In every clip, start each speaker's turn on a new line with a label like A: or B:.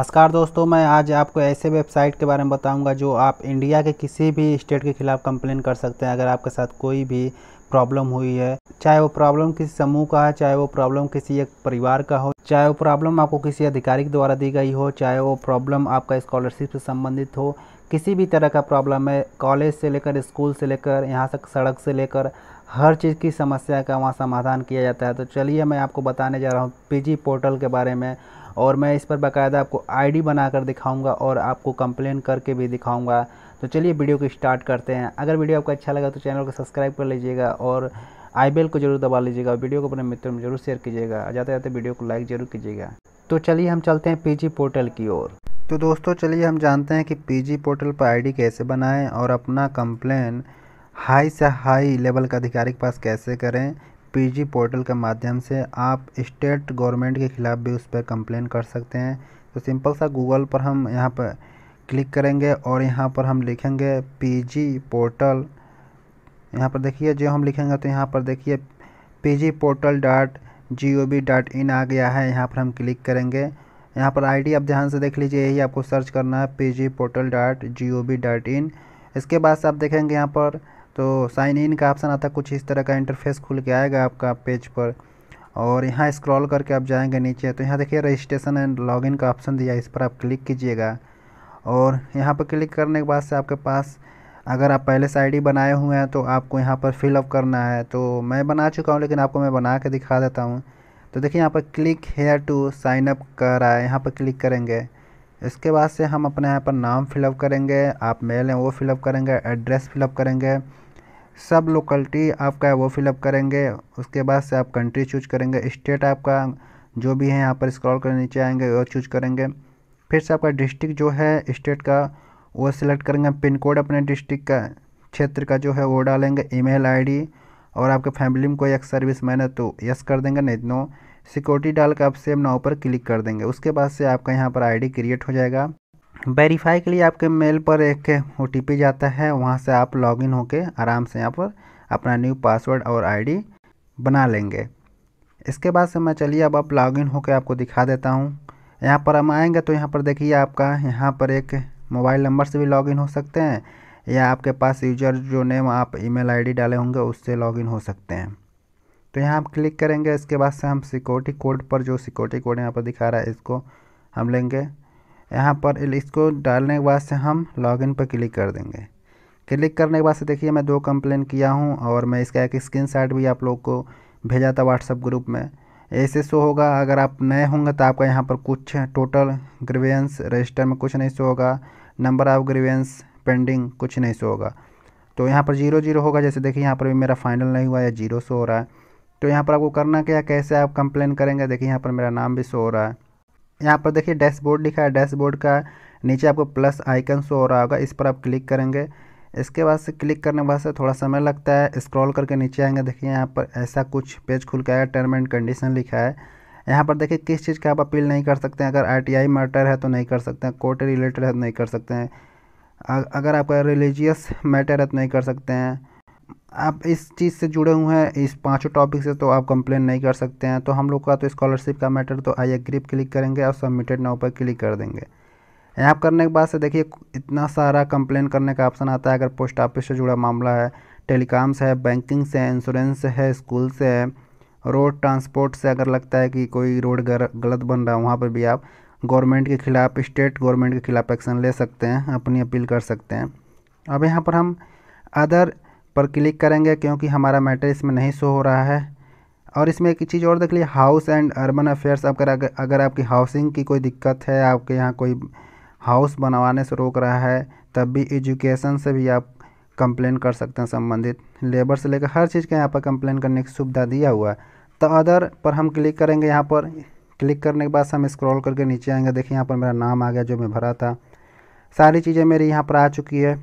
A: नमस्कार दोस्तों मैं आज आपको ऐसे वेबसाइट के बारे में बताऊंगा जो आप इंडिया के किसी भी स्टेट के खिलाफ कंप्लेन कर सकते हैं अगर आपके साथ कोई भी प्रॉब्लम हुई है चाहे वो प्रॉब्लम किसी समूह का है चाहे वो प्रॉब्लम किसी एक परिवार का हो चाहे वो प्रॉब्लम आपको किसी अधिकारी के द्वारा दी गई हो चाहे वो प्रॉब्लम आपका स्कॉलरशिप से संबंधित हो किसी भी तरह का प्रॉब्लम है कॉलेज से लेकर स्कूल से लेकर यहाँ तक सड़क से लेकर हर चीज़ की समस्या का वहाँ समाधान किया जाता है तो चलिए मैं आपको बताने जा रहा हूँ पीजी पोर्टल के बारे में और मैं इस पर बाकायदा आपको आईडी बनाकर दिखाऊंगा और आपको कंप्लेन करके भी दिखाऊंगा तो चलिए वीडियो को स्टार्ट करते हैं अगर वीडियो आपको अच्छा लगा तो चैनल को सब्सक्राइब कर लीजिएगा और आई बेल को जरूर दबा लीजिएगा वीडियो को अपने मित्रों में जरूर शेयर कीजिएगा जाते जाते वीडियो को लाइक जरूर कीजिएगा तो चलिए हम चलते हैं जी पोर्टल की ओर तो दोस्तों चलिए हम जानते हैं कि जी पोर्टल पर डी कैसे बनाएँ और अपना कंप्लेन हाई से हाई लेवल का अधिकारी के पास कैसे करें पीजी पोर्टल के माध्यम से आप स्टेट गवर्नमेंट के ख़िलाफ़ भी उस पर कंप्लेन कर सकते हैं तो सिंपल सा गूगल पर हम यहाँ पर क्लिक करेंगे और यहाँ पर हम लिखेंगे पीजी पोर्टल यहाँ पर देखिए जो हम लिखेंगे तो यहाँ पर देखिए PG portal dot G O B dot in आ गया है यहाँ पर हम क्लिक करेंगे यहाँ पर आईडी आप ध्यान से देख लीजिए यही आपको सर्च करना है PG portal dot G O B dot in इसके बाद से आप देखेंगे यहाँ पर तो साइन इन का ऑप्शन आता है कुछ इस तरह का इंटरफेस खुल के आएगा आपका पेज पर और यहाँ स्क्रॉल करके आप जाएंगे नीचे तो यहाँ देखिए रजिस्ट्रेशन एंड लॉगिन का ऑप्शन दिया इस पर आप क्लिक कीजिएगा और यहाँ पर क्लिक करने के बाद से आपके पास अगर आप पहले से आईडी बनाए हुए हैं तो आपको यहाँ पर फिलअप करना है तो मैं बना चुका हूँ लेकिन आपको मैं बना के दिखा देता हूँ तो देखिए यहाँ पर click here to sign up कर रहा है यहाँ पर क्लिक करेंगे इसके बाद से हम अपने यहाँ पर नाम फिलअप करेंगे आप मेल हैं वो फिलअप करेंगे एड्रेस फिलअप करेंगे सब लोकलिटी आपका है वो फिलअप करेंगे उसके बाद से आप कंट्री चूज करेंगे स्टेट आपका जो भी है यहाँ पर स्क्रॉल कर नीचे आएंगे और चूज करेंगे फिर से आपका डिस्ट्रिक्ट जो है स्टेट का वो सिलेक्ट करेंगे पिन कोड अपने डिस्ट्रिक्ट का क्षेत्र का जो है वो डालेंगे ईमेल आईडी और आपके फैमिली में कोई एक सर्विस मैन है तो यस कर देंगे नहीं नो तो सिक्योरिटी डाल कर आप सेम नाव पर क्लिक कर देंगे उसके बाद से आपका यहाँ पर आईडी क्रिएट हो जाएगा वेरीफाई के लिए आपके मेल पर एक ओ जाता है वहाँ से आप लॉगिन होकर आराम से यहाँ पर अपना न्यू पासवर्ड और आईडी बना लेंगे इसके बाद से मैं चलिए अब आप लॉगिन होकर आपको दिखा देता हूँ यहाँ पर हम आएंगे तो यहाँ पर देखिए आपका यहाँ पर एक मोबाइल नंबर से भी लॉगिन हो सकते हैं या आपके पास यूजर जो नेम आप ईमेल आईडी डाले होंगे उससे लॉगिन हो सकते हैं तो यहाँ आप क्लिक करेंगे इसके बाद से हम सिक्योरिटी कोड पर जो सिक्योरिटी कोड यहाँ पर दिखा रहा है इसको हम लेंगे यहाँ पर इसको डालने के बाद से हम लॉगिन पर क्लिक कर देंगे क्लिक करने के बाद से देखिए मैं दो कंप्लेन किया हूँ और मैं इसका एक स्क्रीन भी आप लोग को भेजा था व्हाट्सअप ग्रुप में ऐसे शो होगा अगर आप नए होंगे तो आपका यहाँ पर कुछ टोटल ग्रीवेंस रजिस्टर में कुछ नहीं शो होगा नंबर ऑफ ग्रीवेंस पेंडिंग कुछ नहीं शो होगा तो यहाँ पर जीरो जीरो होगा जैसे देखिए यहाँ पर भी मेरा फाइनल नहीं हुआ या जीरो शो हो रहा है तो यहाँ पर आपको करना क्या कैसे आप कंप्लेन करेंगे देखिए यहाँ पर मेरा नाम भी शो हो रहा है यहाँ पर देखिए डैशबोर्ड लिखा है डैशबोर्ड का नीचे आपको प्लस आइकन शो हो रहा होगा इस पर आप क्लिक करेंगे इसके बाद से क्लिक करने के बाद से थोड़ा समय लगता है स्क्रॉल करके नीचे आएंगे देखिए यहाँ पर ऐसा कुछ पेज खुल के आया टर्म एंड कंडीशन लिखा है यहाँ पर देखिए किस चीज़ का आप अपील नहीं कर सकते हैं अगर आरटीआई मैटर है तो नहीं कर सकते हैं कोर्ट रिलेटेड है तो नहीं कर सकते हैं अगर आपका रिलीजियस मैटर है तो नहीं कर सकते हैं आप इस चीज़ से जुड़े हुए हैं इस पांचों टॉपिक से तो आप कंप्लेन नहीं कर सकते हैं तो हम लोग का तो स्कॉलरशिप का मैटर तो आई एग्रीप क्लिक करेंगे और सबमिटेड नाउ पर क्लिक कर देंगे यहाँ करने के बाद से देखिए इतना सारा कंप्लेन करने का ऑप्शन आता है अगर पोस्ट ऑफिस से जुड़ा मामला है टेलीकॉम से है बैंकिंग से है इंश्योरेंस से है स्कूल से है रोड ट्रांसपोर्ट से अगर लगता है कि कोई रोड गलत बन रहा है वहाँ पर भी आप गवर्नमेंट के ख़िलाफ़ स्टेट गवर्नमेंट के ख़िलाफ़ एक्शन ले सकते हैं अपनी अपील कर सकते हैं अब यहाँ पर हम अदर पर क्लिक करेंगे क्योंकि हमारा मैटर इसमें नहीं शो हो रहा है और इसमें एक चीज़ और देख लीजिए हाउस एंड अर्बन अफेयर्स अगर अगर आपकी हाउसिंग की कोई दिक्कत है आपके यहाँ कोई हाउस बनवाने से रोक रहा है तब भी एजुकेशन से भी आप कंप्लेन कर सकते हैं संबंधित लेबर से लेकर हर चीज़ का यहाँ पर कंप्लेन करने की सुविधा दिया हुआ है तो अदर पर हम क्लिक करेंगे यहाँ पर क्लिक करने के बाद हम स्क्रॉल करके नीचे आएंगे देखिए यहाँ पर मेरा नाम आ गया जो मैं भरा था सारी चीज़ें मेरी यहाँ पर आ चुकी है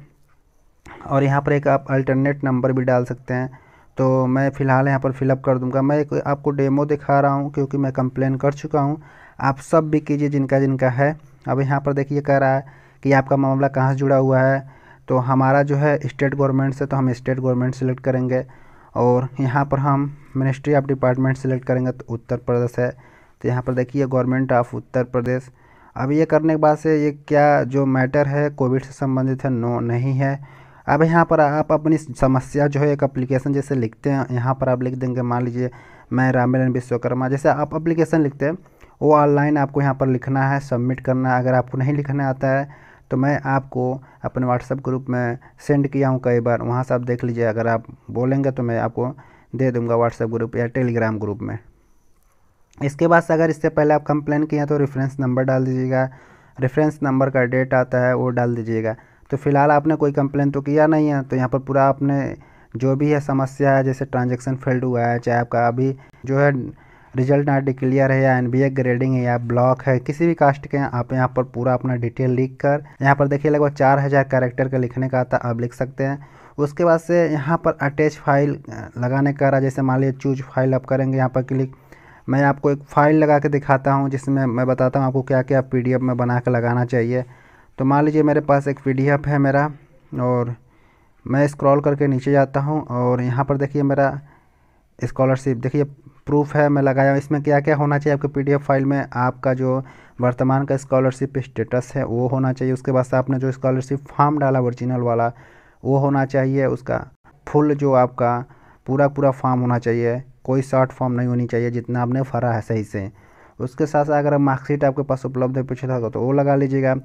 A: और यहाँ पर एक आप अल्टरनेट नंबर भी डाल सकते हैं तो मैं फ़िलहाल यहाँ पर फ़िलअप कर दूँगा मैं एक आपको डेमो दिखा रहा हूँ क्योंकि मैं कंप्लेन कर चुका हूँ आप सब भी कीजिए जिनका जिनका है अब यहाँ पर देखिए कह रहा है कि आपका मामला कहाँ से जुड़ा हुआ है तो हमारा जो है स्टेट गवर्नमेंट से तो हम स्टेट गवर्नमेंट सेलेक्ट करेंगे और यहाँ पर हम मिनिस्ट्री ऑफ डिपार्टमेंट सेलेक्ट करेंगे तो उत्तर प्रदेश है तो यहाँ पर देखिए गवर्नमेंट ऑफ उत्तर प्रदेश अब ये करने के बाद से ये क्या जो मैटर है कोविड से संबंधित है नो नहीं है अब यहाँ पर आप अपनी समस्या जो है एक अप्लीकेशन जैसे लिखते हैं यहाँ पर आप लिख देंगे मान लीजिए मैं रामेलन विश्वकर्मा जैसे आप अप्लीकेशन लिखते हैं वो ऑनलाइन आपको यहाँ पर लिखना है सबमिट करना है अगर आपको नहीं लिखना आता है तो मैं आपको अपने व्हाट्सएप ग्रुप में सेंड किया हूँ कई बार वहाँ से आप देख लीजिए अगर आप बोलेंगे तो मैं आपको दे दूँगा व्हाट्सएप ग्रुप या टेलीग्राम ग्रुप में इसके बाद अगर इससे पहले आप कंप्लेन किए हैं तो रेफरेंस नंबर डाल दीजिएगा रेफरेंस नंबर का डेट आता है वो डाल दीजिएगा तो फ़िलहाल आपने कोई कंप्लेन तो किया नहीं है तो यहाँ पर पूरा आपने जो भी है समस्या है जैसे ट्रांजेक्शन फेल्ड हुआ है चाहे आपका अभी जो है रिजल्ट ना डिक्लियर है या एन बी ए ग्रेडिंग है या ब्लॉक है किसी भी कास्ट के आप यहाँ पर पूरा अपना डिटेल लिख कर यहाँ पर देखिए लगभग चार हज़ार कैरेक्टर का लिखने का आता आप लिख सकते हैं उसके बाद से यहाँ पर अटैच फाइल लगाने का रहा जैसे मान लीजिए चूज फाइल आप करेंगे यहाँ पर क्लिक मैं आपको एक फ़ाइल लगा के दिखाता हूँ जिसमें मैं बताता हूँ आपको क्या क्या पी में बना के लगाना चाहिए तो मान लीजिए मेरे पास एक पी है मेरा और मैं स्क्रॉल करके नीचे जाता हूँ और यहाँ पर देखिए मेरा इस्कॉलरशिप देखिए प्रूफ है मैं लगाया इसमें क्या क्या होना चाहिए आपके पी फाइल में आपका जो वर्तमान का स्कॉलरशिप स्टेटस है वो होना चाहिए उसके बाद आपने जो स्कॉलरशिप फॉर्म डाला ओरिजिनल वाला वो होना चाहिए उसका फुल जो आपका पूरा पूरा फॉर्म होना चाहिए कोई शॉर्ट फॉर्म नहीं होनी चाहिए जितना आपने फरा है सही से उसके साथ साथ अगर मार्कशीट आपके पास उपलब्ध है था तो वो लगा लीजिएगा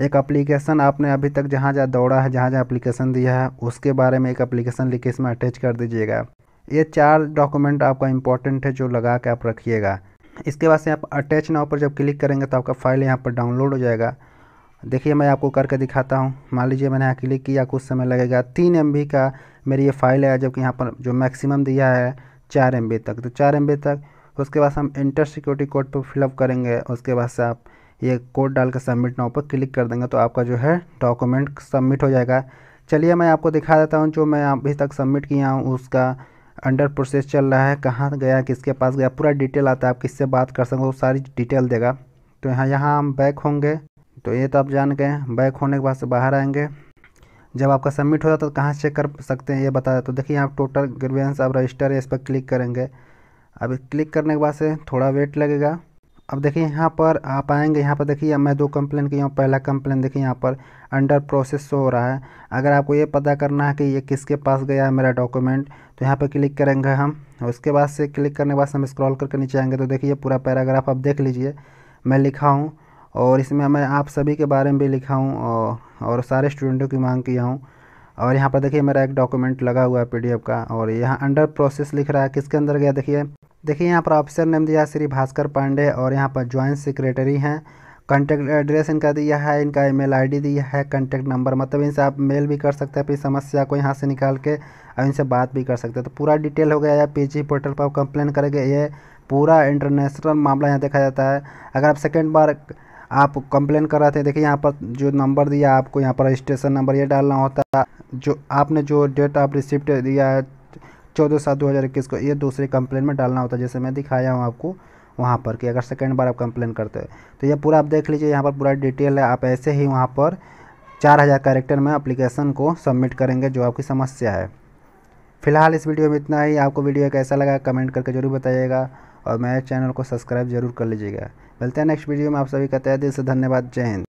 A: एक अप्लीकेशन आपने अभी तक जहाँ जहाँ दौड़ा है जहाँ जहाँ अप्लीकेशन दिया है उसके बारे में एक एप्लीकेशन लिख के इसमें अटैच कर दीजिएगा ये चार डॉक्यूमेंट आपका इंपॉर्टेंट है जो लगा के आप रखिएगा इसके बाद से आप अटैच नाव पर जब क्लिक करेंगे तो आपका फाइल यहाँ पर डाउनलोड हो जाएगा देखिए मैं आपको करके दिखाता हूँ मान लीजिए मैंने यहाँ क्लिक किया कुछ समय लगेगा तीन एम का मेरी ये फाइल है जबकि यहाँ पर जो मैक्सिमम दिया है चार एम तक तो चार एम तक उसके बाद हम इंटर सिक्योरिटी कोड पर फिलअप करेंगे उसके बाद से आप ये कोड डाल कर सबमिट नाउ पर क्लिक कर देंगे तो आपका जो है डॉक्यूमेंट सबमिट हो जाएगा चलिए मैं आपको दिखा देता हूँ जो मैं अभी तक सबमिट किया हूँ उसका अंडर प्रोसेस चल रहा है कहाँ गया किसके पास गया पूरा डिटेल आता है आप किससे बात कर सकते हो सारी डिटेल देगा तो यहाँ यहाँ हम बैक होंगे तो ये तो आप जान गए बैक होने के बाद से बाहर आएंगे जब आपका सबमिट होता तो कहाँ चेक कर सकते हैं ये बता दें तो देखिए आप टोटल ग्रीवेंस आप रजिस्टर है इस पर क्लिक करेंगे अभी क्लिक करने के बाद से थोड़ा वेट लगेगा अब देखिए यहाँ पर आप आएंगे यहाँ पर देखिए मैं दो कंप्लेन की हूँ पहला कंप्लेन देखिए यहाँ पर अंडर प्रोसेस शो हो रहा है अगर आपको ये पता करना है कि ये किसके पास गया है मेरा डॉक्यूमेंट तो यहाँ पर क्लिक करेंगे हम उसके बाद से क्लिक करने के बाद हम स्क्रॉल करके नीचे आएंगे तो देखिए पूरा पैराग्राफ आप देख लीजिए मैं लिखा हूँ और इसमें मैं आप सभी के बारे में भी लिखा हूँ और, और सारे स्टूडेंटों की मांग किया हूँ और यहाँ पर देखिए मेरा एक डॉक्यूमेंट लगा हुआ है पीडीएफ का और यहाँ अंडर प्रोसेस लिख रहा है किसके अंदर गया देखिए देखिए यहाँ पर ऑफिसर नेम दिया श्री भास्कर पांडे और यहाँ पर ज्वाइंट सेक्रेटरी हैं कॉन्टैक्ट एड्रेस इनका दिया है इनका ईमेल आईडी दिया है कॉन्टैक्ट नंबर मतलब इनसे आप मेल भी कर सकते हैं अपनी समस्या को यहाँ से निकाल के और इनसे बात भी कर सकते हैं तो पूरा डिटेल हो गया या जी पोर्टल पर आप कंप्लेन करेंगे ये पूरा इंटरनेशनल मामला यहाँ देखा जाता है अगर आप सेकेंड बार आप कंप्लेन कर रहे थे देखिए यहाँ पर जो नंबर दिया आपको यहाँ पर रजिस्ट्रेशन नंबर ये डालना होता है जो आपने जो डेट ऑफ रिसिप्ट दिया है चौदह सात दो हज़ार इक्कीस को ये दूसरे कंप्लेन में डालना होता है जैसे मैं दिखाया हूँ आपको वहाँ पर कि अगर सेकेंड बार आप कंप्लेन करते हैं तो ये पूरा आप देख लीजिए यहाँ पर पूरा डिटेल है आप ऐसे ही वहाँ पर चार हज़ार कैरेक्टर में अप्लीकेशन को सबमिट करेंगे जो आपकी समस्या है फिलहाल इस वीडियो में इतना ही आपको वीडियो कैसा लगा कमेंट करके जरूर बताइएगा और मेरे चैनल को सब्सक्राइब जरूर कर लीजिएगा मिलते हैं नेक्स्ट वीडियो में आप सभी का तय दिल से धन्यवाद जय हिंद